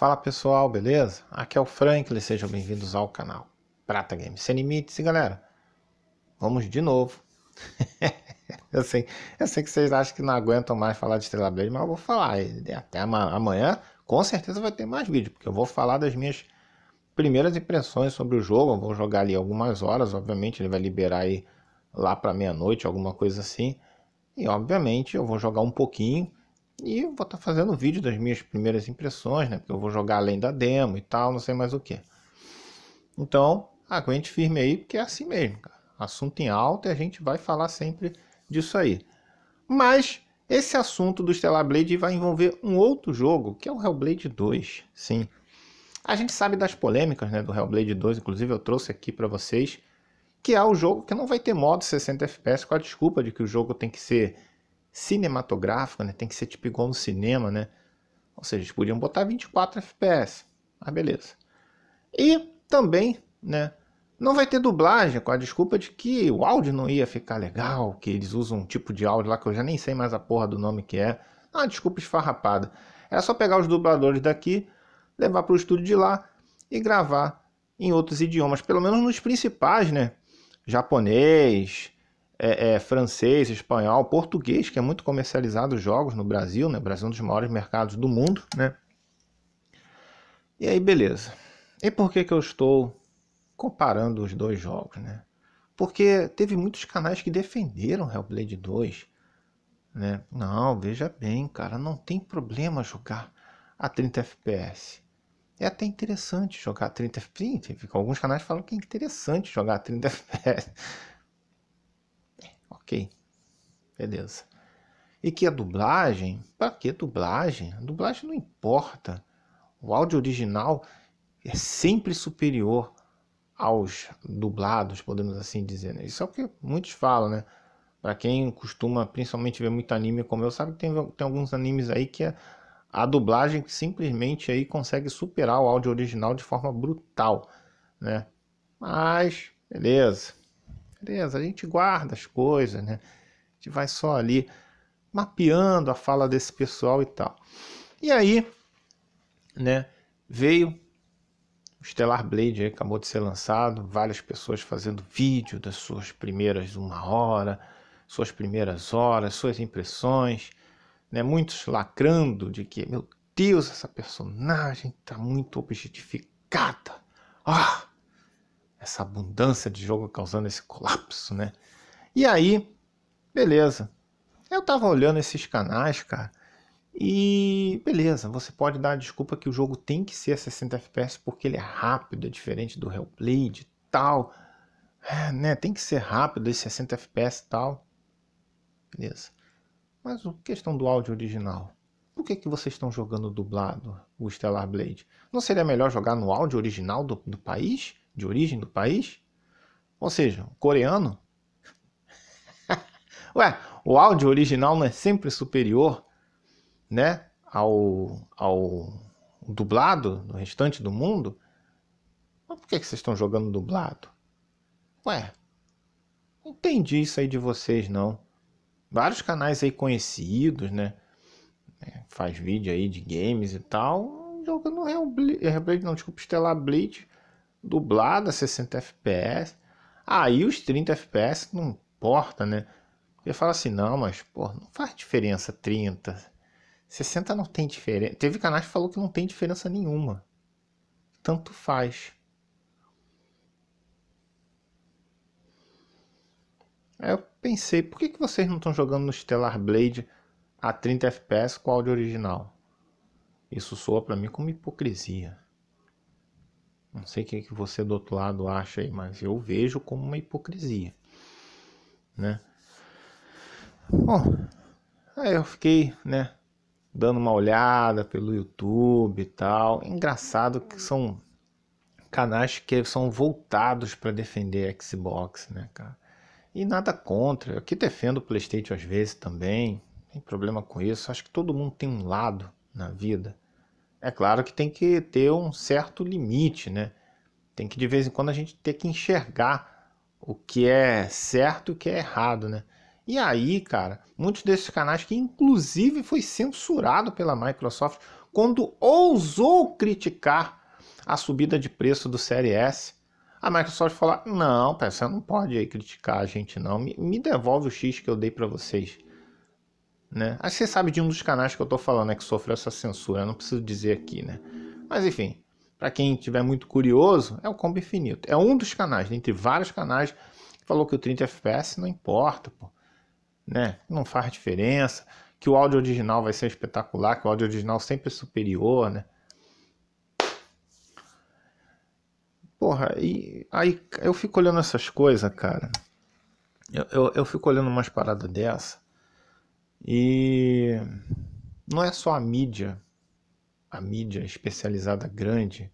Fala pessoal, beleza? Aqui é o Franklin, sejam bem-vindos ao canal Prata Games Sem Limites. E galera, vamos de novo. eu, sei, eu sei que vocês acham que não aguentam mais falar de Estrela Blade, mas eu vou falar. Até amanhã, com certeza vai ter mais vídeo, porque eu vou falar das minhas primeiras impressões sobre o jogo. Eu vou jogar ali algumas horas, obviamente ele vai liberar aí lá para meia-noite, alguma coisa assim. E obviamente eu vou jogar um pouquinho e vou estar tá fazendo vídeo das minhas primeiras impressões, né? Porque eu vou jogar além da demo e tal, não sei mais o que. Então, aguente firme aí, porque é assim mesmo, cara. Assunto em alta e a gente vai falar sempre disso aí. Mas esse assunto do Stellar Blade vai envolver um outro jogo, que é o Hellblade 2, sim. A gente sabe das polêmicas né, do Hellblade 2, inclusive eu trouxe aqui para vocês, que é o jogo que não vai ter modo 60 FPS com a desculpa de que o jogo tem que ser cinematográfico, né? Tem que ser tipo igual no cinema, né? Ou seja, eles podiam botar 24 FPS. Ah, beleza. E também, né? Não vai ter dublagem com a desculpa de que o áudio não ia ficar legal, que eles usam um tipo de áudio lá que eu já nem sei mais a porra do nome que é. Ah, desculpa esfarrapada. Era só pegar os dubladores daqui, levar para o estúdio de lá e gravar em outros idiomas, pelo menos nos principais, né? Japonês, é, é, francês, espanhol, português, que é muito comercializado os jogos no Brasil, né? O Brasil é um dos maiores mercados do mundo, né? E aí, beleza. E por que, que eu estou comparando os dois jogos, né? Porque teve muitos canais que defenderam Hellblade 2, né? Não, veja bem, cara, não tem problema jogar a 30 FPS. É até interessante jogar a 30 FPS. Alguns canais falam que é interessante jogar a 30 FPS. Ok. Beleza. E que a dublagem, para que dublagem? A dublagem não importa. O áudio original é sempre superior aos dublados, podemos assim dizer. Né? Isso é o que muitos falam, né? Para quem costuma principalmente ver muito anime como eu, sabe que tem, tem alguns animes aí que é a dublagem que simplesmente aí consegue superar o áudio original de forma brutal, né? Mas, beleza. Beleza, a gente guarda as coisas, né? A gente vai só ali mapeando a fala desse pessoal e tal. E aí, né, veio o Stellar Blade aí, acabou de ser lançado, várias pessoas fazendo vídeo das suas primeiras uma hora, suas primeiras horas, suas impressões, né? Muitos lacrando de que, meu Deus, essa personagem tá muito objetificada. Ah, essa abundância de jogo causando esse colapso, né? E aí, beleza. Eu tava olhando esses canais, cara, e beleza, você pode dar a desculpa que o jogo tem que ser a 60 FPS porque ele é rápido, é diferente do Hellblade e tal. É, né? Tem que ser rápido, esse 60 FPS e tal. Beleza. Mas a questão do áudio original. Por que, que vocês estão jogando dublado o Stellar Blade? Não seria melhor jogar no áudio original do, do país? de origem do país? Ou seja, coreano? Ué, o áudio original não é sempre superior, né, ao, ao dublado do restante do mundo? Mas por que, que vocês estão jogando dublado? Ué, não entendi isso aí de vocês não. Vários canais aí conhecidos, né, é, faz vídeo aí de games e tal, jogando Real Blade não, desculpa, Stellar Blade dublada 60 FPS. Aí os 30 FPS não importa, né? Porque fala assim, não, mas pô, não faz diferença 30. 60 não tem diferença. Teve canais que falou que não tem diferença nenhuma. Tanto faz. Aí eu pensei, por que, que vocês não estão jogando no Stellar Blade a 30 FPS com áudio original? Isso soa para mim como hipocrisia. Não sei o que, é que você do outro lado acha aí, mas eu vejo como uma hipocrisia, né? Bom, aí eu fiquei, né, dando uma olhada pelo YouTube e tal. Engraçado que são canais que são voltados para defender a Xbox, né, cara? E nada contra. Eu que defendo o PlayStation às vezes também, não tem problema com isso. Acho que todo mundo tem um lado na vida. É claro que tem que ter um certo limite, né? Tem que de vez em quando a gente ter que enxergar o que é certo e o que é errado, né? E aí, cara, muitos desses canais que inclusive foi censurado pela Microsoft quando ousou criticar a subida de preço do Série S, a Microsoft falou: "Não, você não pode criticar a gente não, me, me devolve o X que eu dei para vocês" né? Acho que você sabe de um dos canais que eu tô falando, né, que sofreu essa censura, não preciso dizer aqui, né? Mas enfim, para quem tiver muito curioso, é o Combo Infinito. É um dos canais, dentre vários canais, que falou que o 30 FPS não importa, pô, né? Não faz diferença, que o áudio original vai ser espetacular, que o áudio original sempre é superior, né? Porra, e aí eu fico olhando essas coisas, cara. Eu, eu, eu fico olhando umas paradas dessa e não é só a mídia, a mídia especializada grande,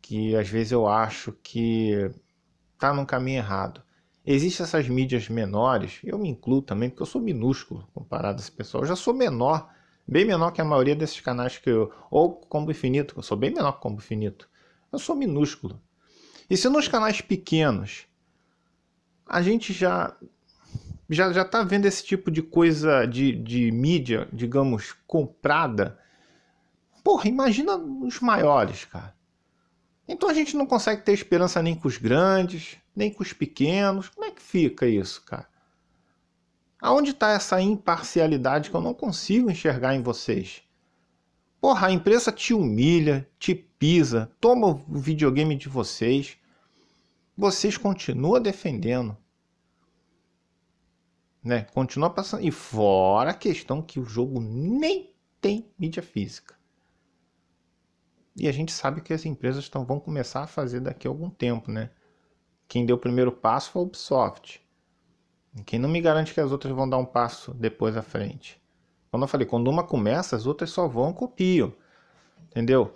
que às vezes eu acho que está num caminho errado. Existem essas mídias menores, eu me incluo também, porque eu sou minúsculo comparado a esse pessoal. Eu já sou menor, bem menor que a maioria desses canais que eu. Ou Combo Infinito, eu sou bem menor que Combo Infinito. Eu sou minúsculo. E se nos canais pequenos a gente já já já está vendo esse tipo de coisa de, de mídia, digamos, comprada. Porra, imagina os maiores, cara. Então a gente não consegue ter esperança nem com os grandes, nem com os pequenos. Como é que fica isso, cara? Aonde está essa imparcialidade que eu não consigo enxergar em vocês? Porra, a imprensa te humilha, te pisa, toma o videogame de vocês. Vocês continuam defendendo. Né? Continua passando. E fora a questão que o jogo nem tem mídia física. E a gente sabe que as empresas estão, vão começar a fazer daqui a algum tempo, né? Quem deu o primeiro passo foi a Ubisoft. Quem não me garante que as outras vão dar um passo depois à frente. Quando eu falei, quando uma começa, as outras só vão copiam. Entendeu?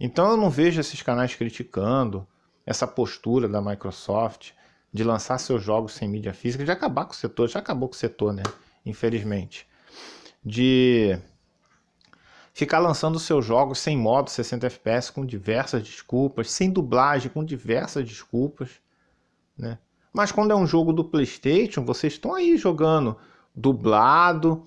Então eu não vejo esses canais criticando essa postura da Microsoft de lançar seus jogos sem mídia física, de acabar com o setor, já acabou com o setor, né? Infelizmente. De ficar lançando seus jogos sem modo 60 FPS com diversas desculpas, sem dublagem com diversas desculpas, né? Mas quando é um jogo do PlayStation, vocês estão aí jogando dublado,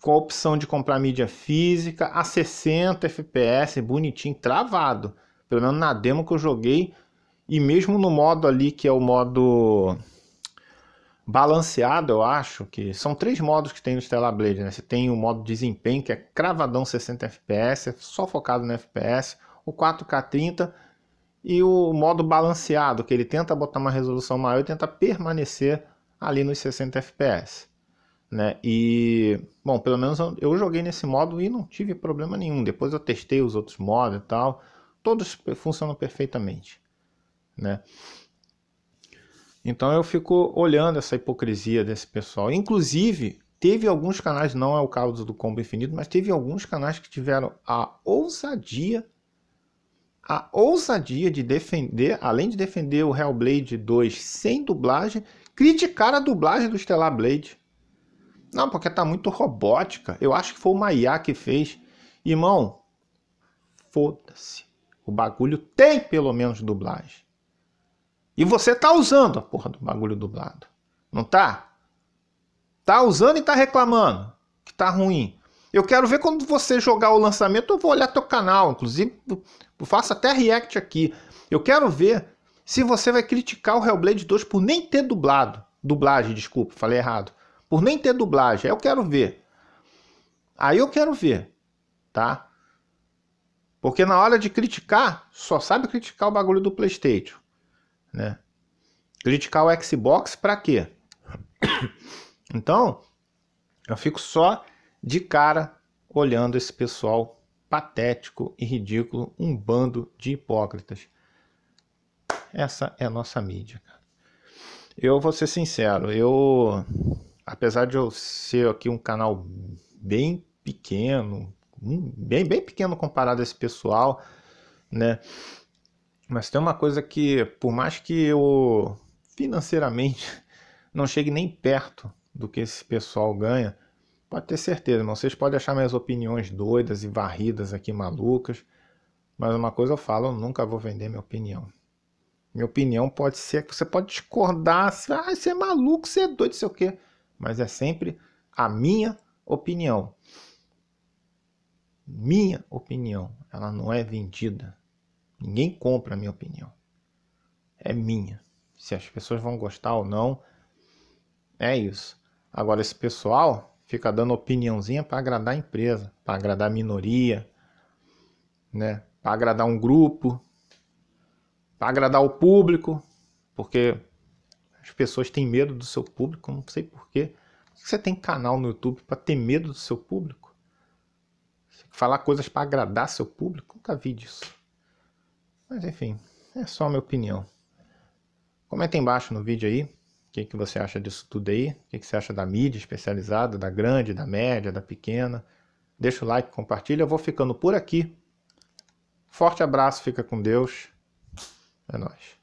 com a opção de comprar mídia física a 60 FPS, bonitinho, travado. Pelo menos na demo que eu joguei, e mesmo no modo ali que é o modo balanceado, eu acho que são três modos que tem no Stellar Blade, né? Você tem o modo desempenho, que é cravadão 60 FPS, é só focado no FPS, o 4K 30 e o modo balanceado, que ele tenta botar uma resolução maior e tenta permanecer ali nos 60 FPS, né? E, bom, pelo menos eu joguei nesse modo e não tive problema nenhum. Depois eu testei os outros modos e tal, todos funcionam perfeitamente né? Então eu fico olhando essa hipocrisia desse pessoal. Inclusive, teve alguns canais, não é o caso do Combo Infinito, mas teve alguns canais que tiveram a ousadia, a ousadia de defender, além de defender o Hellblade 2 sem dublagem, criticar a dublagem do Stellar Blade. Não, porque tá muito robótica. Eu acho que foi o Maiá que fez. Irmão, foda-se. O bagulho tem pelo menos dublagem. E você tá usando a porra do bagulho dublado. Não tá? Tá usando e tá reclamando que tá ruim. Eu quero ver quando você jogar o lançamento, eu vou olhar teu canal, inclusive eu faço até react aqui. Eu quero ver se você vai criticar o Hellblade 2 por nem ter dublado. Dublagem, desculpa, falei errado. Por nem ter dublagem. Aí eu quero ver. Aí eu quero ver, tá? Porque na hora de criticar, só sabe criticar o bagulho do PlayStation né? Criticar o Xbox para quê? Então, eu fico só de cara olhando esse pessoal patético e ridículo, um bando de hipócritas. Essa é a nossa mídia. Eu vou ser sincero, eu apesar de eu ser aqui um canal bem pequeno, bem bem pequeno comparado a esse pessoal, né? Mas tem uma coisa que, por mais que eu financeiramente não chegue nem perto do que esse pessoal ganha, pode ter certeza, irmão. Vocês podem achar minhas opiniões doidas e varridas aqui malucas, mas uma coisa eu falo, eu nunca vou vender minha opinião. Minha opinião pode ser que você pode discordar, ah, você é maluco, você é doido, sei o quê, mas é sempre a minha opinião. Minha opinião, ela não é vendida. Ninguém compra a minha opinião. É minha. Se as pessoas vão gostar ou não, é isso. Agora, esse pessoal fica dando opiniãozinha para agradar a empresa, para agradar a minoria, né? para agradar um grupo, para agradar o público, porque as pessoas têm medo do seu público, não sei porquê. Por que você tem canal no YouTube para ter medo do seu público? Falar coisas para agradar seu público? Nunca vi disso. Mas enfim, é só a minha opinião. Comenta embaixo no vídeo aí o que, que você acha disso tudo aí, o que, que você acha da mídia especializada, da grande, da média, da pequena. Deixa o like, compartilha. Eu vou ficando por aqui. Forte abraço, fica com Deus. É nóis.